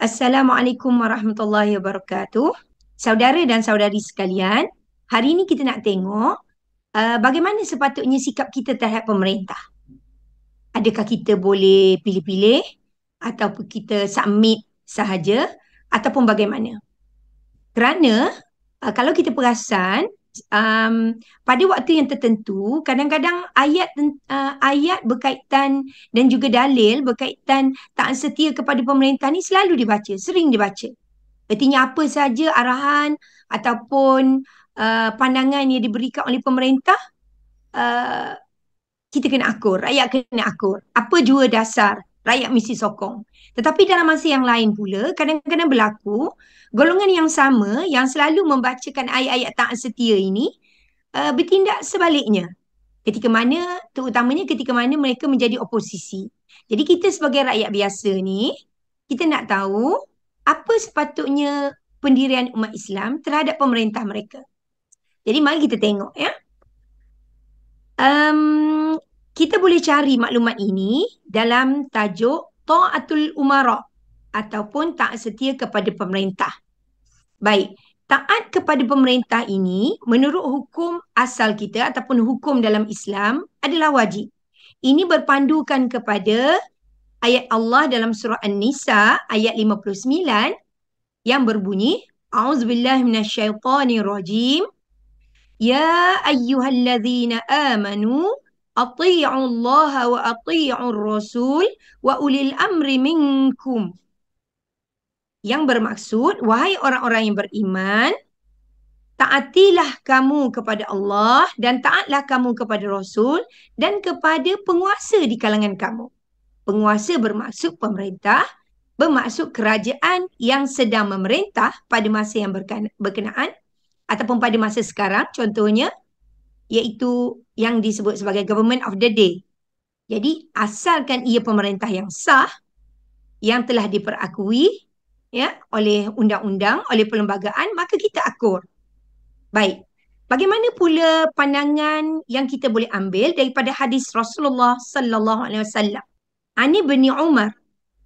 Assalamualaikum warahmatullahi wabarakatuh. Saudara dan saudari sekalian, hari ini kita nak tengok uh, bagaimana sepatutnya sikap kita terhadap pemerintah. Adakah kita boleh pilih-pilih ataupun kita submit sahaja ataupun bagaimana? Kerana uh, kalau kita perasan um pada waktu yang tertentu kadang-kadang ayat uh, ayat berkaitan dan juga dalil berkaitan tak setia kepada pemerintah ni selalu dibaca sering dibaca artinya apa saja arahan ataupun uh, pandangan yang diberikan oleh pemerintah uh, kita kena akur rakyat kena akur apa jua dasar rakyat mesti sokong. Tetapi dalam masa yang lain pula, kadang-kadang berlaku golongan yang sama yang selalu membacakan ayat-ayat taat setia ini uh, bertindak sebaliknya. Ketika mana, terutamanya ketika mana mereka menjadi oposisi. Jadi kita sebagai rakyat biasa ni, kita nak tahu apa sepatutnya pendirian umat Islam terhadap pemerintah mereka. Jadi mari kita tengok ya. Um, kita boleh cari maklumat ini dalam tajuk Ta'atul Umara ataupun tak setia kepada pemerintah. Baik, taat kepada pemerintah ini menurut hukum asal kita ataupun hukum dalam Islam adalah wajib. Ini berpandukan kepada ayat Allah dalam surah An-Nisa ayat 59 yang berbunyi A'udzubillahi minasyaitonirrajim Ya ayyuhallazina amanu Ati'u Allah wa ati'u Rasul wa ulil amri minkum. Yang bermaksud, wahai orang-orang yang beriman, taatilah kamu kepada Allah dan taatlah kamu kepada Rasul dan kepada penguasa di kalangan kamu. Penguasa bermaksud pemerintah, bermaksud kerajaan yang sedang memerintah pada masa yang berkenaan ataupun pada masa sekarang contohnya iaitu yang disebut sebagai government of the day. Jadi asalkan ia pemerintah yang sah yang telah diperakui ya oleh undang-undang, oleh perlembagaan maka kita akur. Baik. Bagaimana pula pandangan yang kita boleh ambil daripada hadis Rasulullah sallallahu alaihi wasallam. Ani bin Umar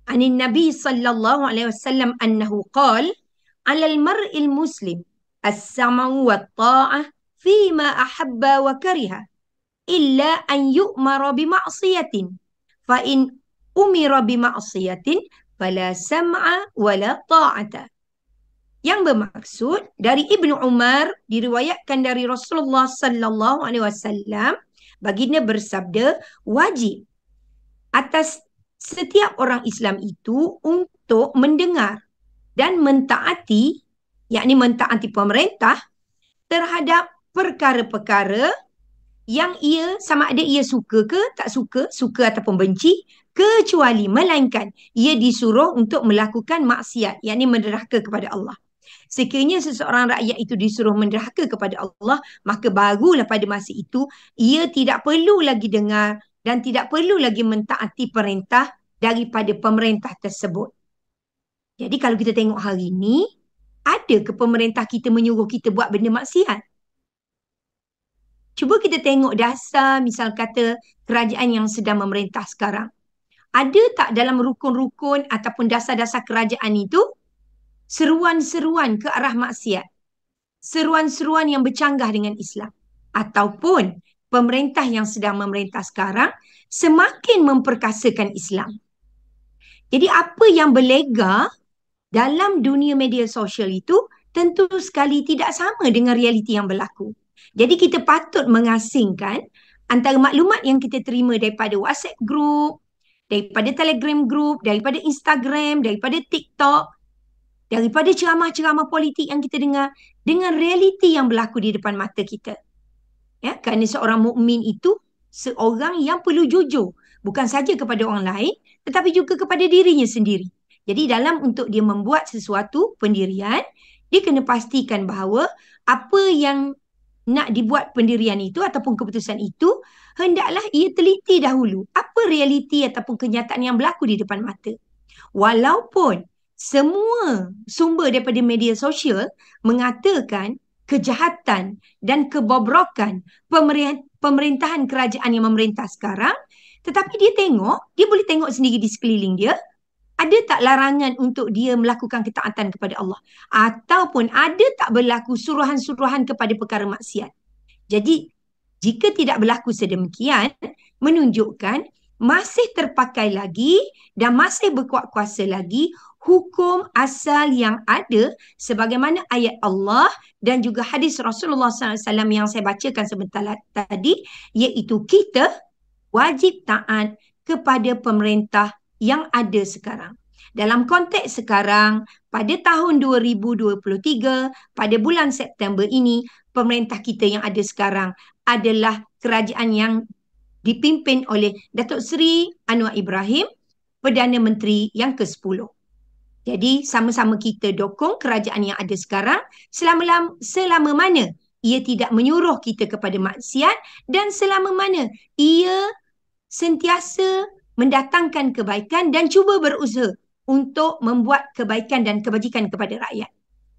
Ani Nabi sallallahu alaihi wasallam annahu qala alal mar'il muslim as-sama'u wat-ta'ah fima ahabba wa kariha illa an yu'mara bi ma'siyatin fa in umira bi ma'siyatin fala sam'a wala ta'ata yang bermaksud dari Ibnu Umar diriwayatkan dari Rasulullah sallallahu alaihi wasallam baginda bersabda wajib atas setiap orang Islam itu untuk mendengar dan mentaati yakni mentaati pemerintah terhadap perkara-perkara yang ia sama ada ia suka ke tak suka, suka ataupun benci, kecuali melainkan ia disuruh untuk melakukan maksiat, yakni menderhaka kepada Allah. Sekiranya seseorang rakyat itu disuruh menderhaka kepada Allah, maka barulah pada masa itu ia tidak perlu lagi dengar dan tidak perlu lagi mentaati perintah daripada pemerintah tersebut. Jadi kalau kita tengok hari ini, ada ke pemerintah kita menyuruh kita buat benda maksiat? Cuba kita tengok dasar misal kata kerajaan yang sedang memerintah sekarang. Ada tak dalam rukun-rukun ataupun dasar-dasar kerajaan itu seruan-seruan ke arah maksiat? Seruan-seruan yang bercanggah dengan Islam? Ataupun pemerintah yang sedang memerintah sekarang semakin memperkasakan Islam? Jadi apa yang berlega dalam dunia media sosial itu tentu sekali tidak sama dengan realiti yang berlaku. Jadi kita patut mengasingkan antara maklumat yang kita terima daripada WhatsApp group, daripada Telegram group, daripada Instagram, daripada TikTok, daripada ceramah-ceramah politik yang kita dengar dengan realiti yang berlaku di depan mata kita. Ya, kerana seorang mukmin itu seorang yang perlu jujur bukan saja kepada orang lain tetapi juga kepada dirinya sendiri. Jadi dalam untuk dia membuat sesuatu pendirian, dia kena pastikan bahawa apa yang nak dibuat pendirian itu ataupun keputusan itu, hendaklah ia teliti dahulu apa realiti ataupun kenyataan yang berlaku di depan mata. Walaupun semua sumber daripada media sosial mengatakan kejahatan dan kebobrokan pemerintahan kerajaan yang memerintah sekarang, tetapi dia tengok, dia boleh tengok sendiri di sekeliling dia, ada tak larangan untuk dia melakukan ketaatan kepada Allah ataupun ada tak berlaku suruhan-suruhan kepada perkara maksiat jadi jika tidak berlaku sedemikian menunjukkan masih terpakai lagi dan masih berkuat kuasa lagi hukum asal yang ada sebagaimana ayat Allah dan juga hadis Rasulullah SAW yang saya bacakan sebentar tadi iaitu kita wajib taat kepada pemerintah yang ada sekarang. Dalam konteks sekarang, pada tahun 2023, pada bulan September ini, pemerintah kita yang ada sekarang adalah kerajaan yang dipimpin oleh Datuk Seri Anwar Ibrahim, Perdana Menteri yang ke-10. Jadi sama-sama kita dokong kerajaan yang ada sekarang selama selama mana ia tidak menyuruh kita kepada maksiat dan selama mana ia sentiasa mendatangkan kebaikan dan cuba berusaha untuk membuat kebaikan dan kebajikan kepada rakyat.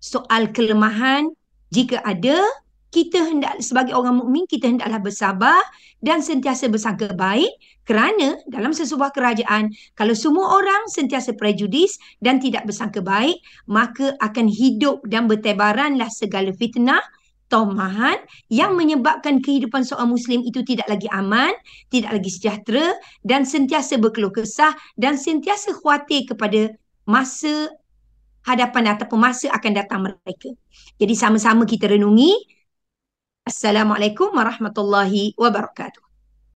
Soal kelemahan jika ada, kita hendak sebagai orang mukmin kita hendaklah bersabar dan sentiasa bersangka baik kerana dalam sesebuah kerajaan kalau semua orang sentiasa prejudis dan tidak bersangka baik maka akan hidup dan bertebaranlah segala fitnah Tomahan yang hmm. menyebabkan kehidupan seorang muslim itu tidak lagi aman, tidak lagi sejahtera dan sentiasa berkeluh kesah dan sentiasa khuatir kepada masa hadapan ataupun masa akan datang mereka. Jadi sama-sama kita renungi. Assalamualaikum warahmatullahi wabarakatuh.